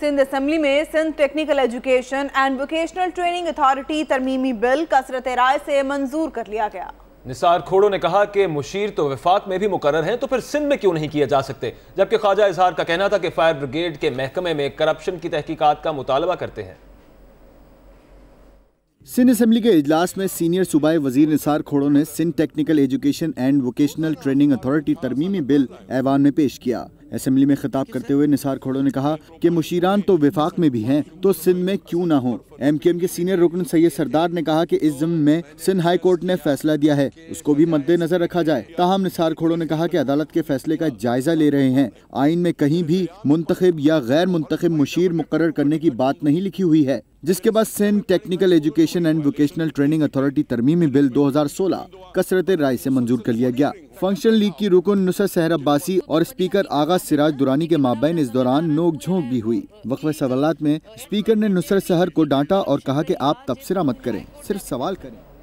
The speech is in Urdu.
سندھ اسمبلی میں Sindh technical education and vocational training authority ترمیمی بل کثرت رائے سے منظور کر لیا گیا نثار کھوڑوں نے کہا کہ مشیر تو وفاق میں بھی مقرر ہیں تو پھر سندھ میں کیوں نہیں کیا جا سکتے جبکہ خواجہ اظہار کا کہنا تھا کہ فائر بریگیڈ کے محکمے میں کرپشن کی تحقیقات کا مطالبہ کرتے ہیں سندھ اسمبلی کے اجلاس میں سینئر صوبائی وزیر نثار کھوڑوں نے Sindh technical education and vocational training authority ترمیمی بل ایوان میں پیش کیا اسمبلی میں خطاب کرتے ہوئے نثار کھوڑوں نے کہا کہ مشیران تو وفاق میں بھی ہیں تو سندھ میں کیوں نہ ہوں ایم کیم ایم کے سینئر رکن سید سردار نے کہا کہ اس زمن میں سندھ ہائی کورٹ نے فیصلہ دیا ہے اس کو بھی مد نظر رکھا جائے تاہم نثار کھوڑوں نے کہا کہ عدالت کے فیصلے کا جائزہ لے رہے ہیں آئین میں کہیں بھی منتخب یا غیر منتخب مشیر مقرر کرنے کی بات نہیں لکھی ہوئی ہے جس کے بعد سن technical education and vocational training authority ترمیمی بل دو ہزار سولہ کثرت رائے سے منظور کر لیا گیا فنکشن لیگ کی رکن نصر سہر عباسی اور اسپیکر آغا سراج دورانی کے مابین اس دوران نوک جھونک بھی ہوئی وقف سوالات میں اسپیکر نے نصر سہر کو ڈانٹا اور کہا کہ آپ تبصرہ مت کریں صرف سوال کریں